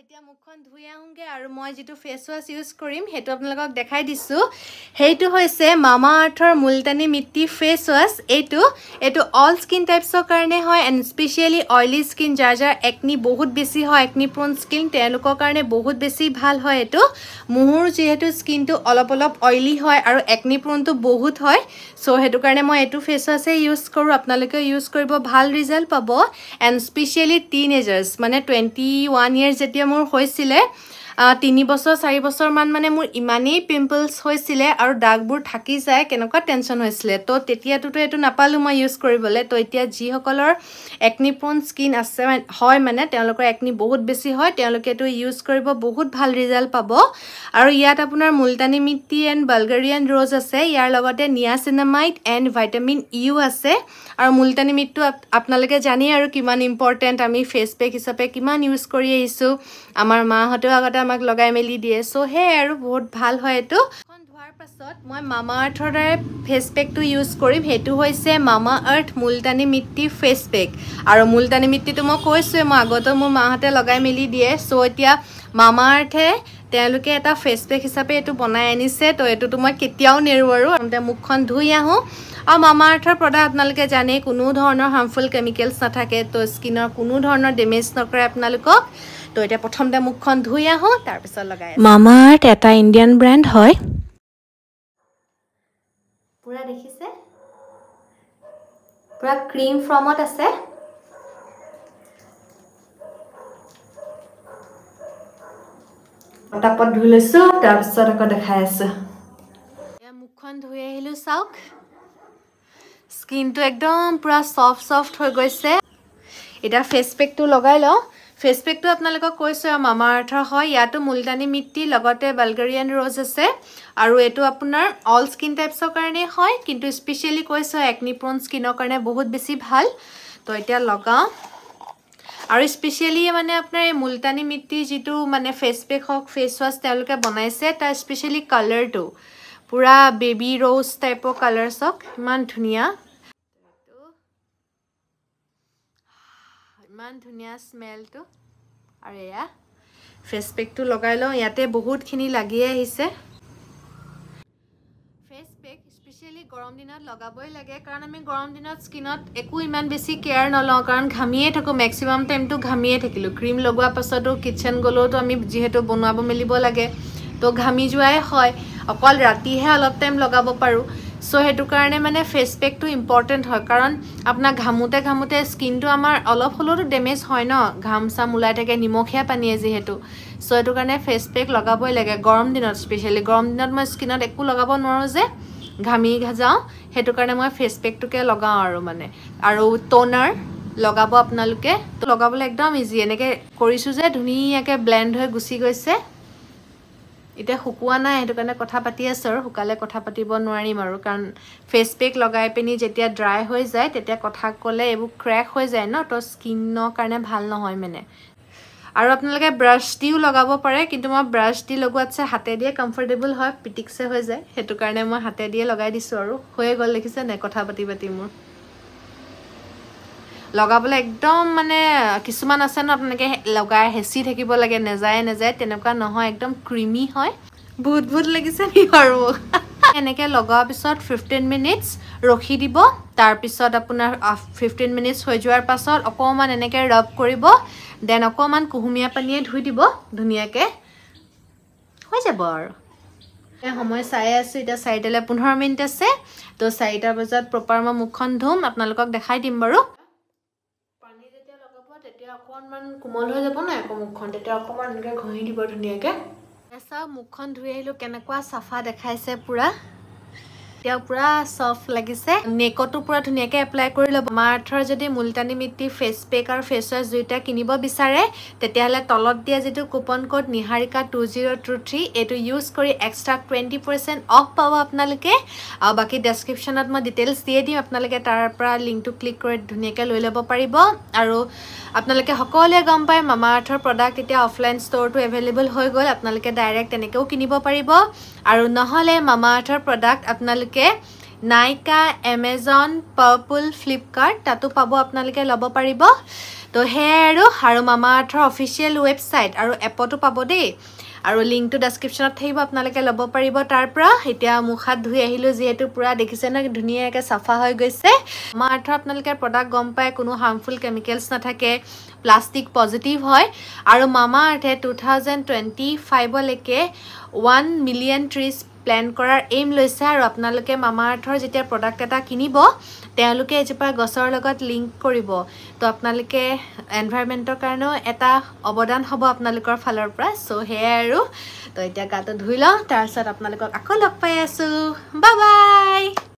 এতিয়া মুখখন ধুই আহোঁগৈ আৰু মই যিটো ফেচ ৱাছ ইউজ কৰিম সেইটো আপোনালোকক দেখাই দিছোঁ সেইটো হৈছে মামা আৰ্থৰ মুলতানী মিট্টি ফেচ ৱাছ এইটো এইটো অল স্কিন টাইপছৰ কাৰণে হয় এণ্ড স্পেচিয়েলি অইলি স্কিন যাৰ যাৰ একনি বহুত বেছি হয় একনি প্ৰন স্কিন তেওঁলোকৰ কাৰণে বহুত বেছি ভাল হয় এইটো মোৰ যিহেতু স্কিনটো অলপ অলপ অইলি হয় আৰু একনি প্ৰনটো বহুত হয় চ' সেইটো কাৰণে মই এইটো ফেচ ৱাছেই ইউজ কৰোঁ আপোনালোকেও ইউজ কৰিব ভাল ৰিজাল্ট পাব এণ্ড স্পেচিয়েলি টিন এজাৰ্ছ মানে টুৱেণ্টি ওৱান ইয়েৰ্ছ যেতিয়া মোৰ হৈছিলে তিনি বছৰ চাৰি বছৰমান মানে মোৰ ইমানেই পিম্পলছ হৈছিলে আৰু দাগবোৰ থাকি যায় কেনেকুৱা টেনশ্যন হৈছিলে তো তেতিয়াতোতো এইটো নাপালোঁ মই ইউজ কৰিবলৈ তো এতিয়া যিসকলৰ একনিপ্ৰণ স্কিন আছে হয় মানে তেওঁলোকৰ একনি বহুত বেছি হয় তেওঁলোকে এইটো ইউজ কৰিব বহুত ভাল ৰিজাল্ট পাব আৰু ইয়াত আপোনাৰ মুলতানি মিটি এণ্ড বালগেৰিয়ান ৰ'জ আছে ইয়াৰ লগতে নিয়াচিনামাইট এণ্ড ভাইটামিন ইউ আছে আৰু মুলতানি মিটটো আপোনালোকে জানেই আৰু কিমান ইম্পৰ্টেণ্ট আমি ফেচ পেক হিচাপে কিমান ইউজ কৰি আহিছোঁ আমাৰ মাহঁতেও আগতে আমাক লগাই মেলি দিয়ে চ' হে আৰু বহুত ভাল হয় এইটো এখন ধোৱাৰ পাছত মই মামা আৰ্থৰ দৰে ফেচ পেকটো ইউজ কৰিম সেইটো হৈছে Mamaearth multani mitti face pack আৰু মুলতানী মিট্টিটো মই কৈছোঁৱেই মই আগতে মোৰ মাহঁতে লগাই মেলি দিয়ে চ' এতিয়া মামা আৰ্থে তেওঁলোকে এটা ফেচ পেক হিচাপে এইটো বনাই আনিছে তো এইটোতো মই কেতিয়াও নেৰোঁ আৰু মুখখন ধুই আহোঁ আৰু মামা আৰ্থৰ প্ৰডাক্ট আপোনালোকে জানেই কোনো ধৰণৰ হাৰ্মফুল কেমিকেলছ নাথাকে তো স্কিনৰ কোনো ধৰণৰ ডেমেজ নকৰে আপোনালোকক তো এতিয়া প্ৰথমতে মুখখন ধুই আহোঁ তাৰপিছত লগাই মামা আৰ্থ এটা ইণ্ডিয়ান ব্ৰেণ্ড হয় পুৰা দেখিছে পুৰা ক্ৰীম ফৰ্মত আছে পটাপট ধুই লৈছোঁ তাৰপিছত আকৌ দেখাই আছোঁ এয়া মুখখন ধুই আহিলোঁ চাওক স্কিনটো একদম পুৰা চফ্ট চফ্ট হৈ গৈছে এতিয়া ফেচ পেকটো লগাই লওঁ ফেচ পেকটো আপোনালোকক কৈছোঁ আৰু মামা আৰ্থৰ হয় ইয়াতো মুলতানি মিট্টি লগতে বালগেৰিয়ান ৰ'জ আছে আৰু এইটো আপোনাৰ অল স্কিন টাইপছৰ কাৰণেই হয় কিন্তু স্পেচিয়েলি কৈছোঁ একনিপ্ৰন স্কিনৰ কাৰণে বহুত বেছি ভাল তো এতিয়া লগাওঁ আৰু স্পেচিয়েলি মানে আপোনাৰ এই মুলতানি মিট্টি যিটো মানে ফেচ পেক হওক ফেচ ৱাছ তেওঁলোকে বনাইছে তাৰ স্পেচিয়েলি কালাৰটো পুৰা বেবী ৰ'জ টাইপৰ কালাৰ্ছ হওক ইমান ধুনীয়া ইমান ধুনীয়া স্মেলটো আৰু এয়া ফেচ পেকটো লগাই লওঁ ইয়াতে বহুতখিনি লাগিয়ে আহিছে ফেচ পেক স্পেচিয়েলি গৰম দিনত লগাবই লাগে কাৰণ আমি গৰম দিনত স্কিনত একো ইমান বেছি কেয়াৰ নলওঁ কাৰণ ঘামিয়ে থাকোঁ মেক্সিমাম টাইমটো ঘামিয়ে থাকিলোঁ ক্ৰীম লগোৱাৰ পাছতো কিটচেন গ'লেওতো আমি যিহেতু বনোৱাব মেলিব লাগে তো ঘামি যোৱাই হয় অকল ৰাতিহে অলপ টাইম লগাব পাৰোঁ চ' সেইটো কাৰণে মানে ফেচ পেকটো ইম্পৰ্টেণ্ট হয় কাৰণ আপোনাৰ ঘামোতে ঘামোতে স্কিনটো আমাৰ অলপ হ'লেওতো ডেমেজ হয় ন ঘাম চাম ওলাই থাকে নিমখীয়া পানীয়ে যিহেতু চ' সেইটো কাৰণে ফেচ পেক লগাবই লাগে গৰম দিনত স্পেচিয়েলি গৰম দিনত মই স্কিনত একো লগাব নোৱাৰোঁ যে ঘামি যাওঁ সেইটো কাৰণে মই ফেচ পেকটোকে লগাওঁ আৰু মানে আৰু ট'নাৰ লগাব আপোনালোকে লগাবলৈ একদম ইজি এনেকৈ কৰিছোঁ যে ধুনীয়াকৈ ব্লেণ্ড হৈ গুচি গৈছে এতিয়া শুকোৱা নাই সেইটো কাৰণে কথা পাতি আছোঁ আৰু শুকালে কথা পাতিব নোৱাৰিম আৰু কাৰণ ফেচ পেক লগাই পিনি যেতিয়া ড্ৰাই হৈ যায় তেতিয়া কথা ক'লে এইবোৰ ক্ৰেক হৈ যায় ন তো স্কিনৰ কাৰণে ভাল নহয় মানে আৰু আপোনালোকে ব্ৰাছ দিও লগাব পাৰে কিন্তু মই ব্ৰাছ দি লগোৱাতছে দিয়ে কমফৰ্টেবল হয় পিটিক্সে হৈ যায় সেইটো কাৰণে মই হাতে দিয়ে লগাই দিছোঁ আৰু হৈয়ে গ'ল দেখিছে নাই কথা পাতি পাতি মোৰ লগাবলৈ একদম মানে কিছুমান আছে ন তেনেকৈ লগাই হেঁচি থাকিব লাগে নেযায় নেযায় তেনেকুৱা নহয় একদম ক্ৰিমি হয় বুট বুট লাগিছে নি আৰু এনেকৈ লগোৱাৰ পিছত ফিফটিন মিনিটছ ৰখি দিব তাৰপিছত আপোনাৰ ফিফটিন মিনিটছ হৈ যোৱাৰ পাছত অকণমান এনেকৈ ৰব কৰিব দেন অকণমান কুহুমীয়া পানীয়ে ধুই দিব ধুনীয়াকৈ হৈ যাব আৰু সময় চাই আছোঁ এতিয়া চাৰিটালৈ পোন্ধৰ মিনিট আছে তো চাৰিটা বজাত প্ৰপাৰ মই মুখখন ধুম আপোনালোকক দেখাই দিম বাৰু অকণমান কোমল হৈ যাব নাই আকৌ মুখখন তেতিয়া অকণমান এনেকৈ ঘঁহি দিব ধুনীয়াকৈ চাওক মুখখন ধুই আহিলোঁ কেনেকুৱা চাফা দেখাইছে পূৰা এতিয়া পুৰা সফট লাগিছে নেকটো পুৰা ধুনিয়াকে এপ্লাই কৰি লব মাৰ্থৰ যদি মুলতানি মিট্টি ফেচ পেক আৰু ফেস ওয়াশ দুইটা কিনব বিচারে তেতিয়াহলে তলত দিয়া যেটো coupon code Niharika two zero two three এইটো ইউজ কৰি এক্সট্ৰা টুয়েন্টি পাৰ্সেন্ট অফ পাব আপনাদেৰ আৰু বাকি ডেসক্ৰিপশনত মই ডিটেলস দিয়ে দিম তাৰ পৰা লিংকটো ক্লিক কৰি ধুনিয়াকে লৈ লব পাৰিব আৰু আপনাদেৰ সকলোৱে গম পায় মামা প্ৰডাক্ট এতিয়া অফলাইন স্টোৰটো এভেইলেবল হৈ গ'ল আপনাদেৰ ডাইৰেক্ট এনেকেও কিনিব পাৰিব আৰু নহলে মামা প্ৰডাক্ট প্ৰডাক্ট গতিকে নাইকা এমেজন পাৰ্পল ফ্লিপকাৰ্ট তাতো পাব আপোনালোকে ল'ব পাৰিব তো সেয়াই আৰু আৰু মামা আৰ্থৰ অফিচিয়েল ৱেবছাইট আৰু এপতো পাব দেই আৰু লিংকটো ডেছক্ৰিপশ্যনত থাকিব আপোনালোকে ল'ব পাৰিব তাৰ পৰা এতিয়া মোৰ হাত ধুই আহিলোঁ যিহেতু পূৰা দেখিছে ন ধুনীয়াকৈ চাফা হৈ গৈছে মামা আৰ্থৰ আপোনালোকে প্ৰডাক্ট গম পায় কোনো হাৰ্মফুল কেমিকেলছ নাথাকে প্লাষ্টিক পজিটিভ হয় আৰু মামা আৰ্থে টু থাউজেণ্ড টুৱেণ্টি ফাইভলৈকে ওৱান মিলিয়ন ট্ৰিছ প্লেন কৰাৰ এইম লৈছে আৰু আপোনালোকে মামা আৰ্থৰ যেতিয়া প্ৰডাক্ট এটা কিনিব তেওঁলোকে এজোপা গছৰ লগত লিংক কৰিব তো আপোনালোকে এনভাইৰমেণ্টৰ কাৰণেও এটা অৱদান হ'ব আপোনালোকৰ ফালৰ পৰা চ' সেয়াই আৰু তো এতিয়া গাটো ধুই লওঁ তাৰপিছত আপোনালোকক আকৌ লগ পাই আছোঁ বা বাই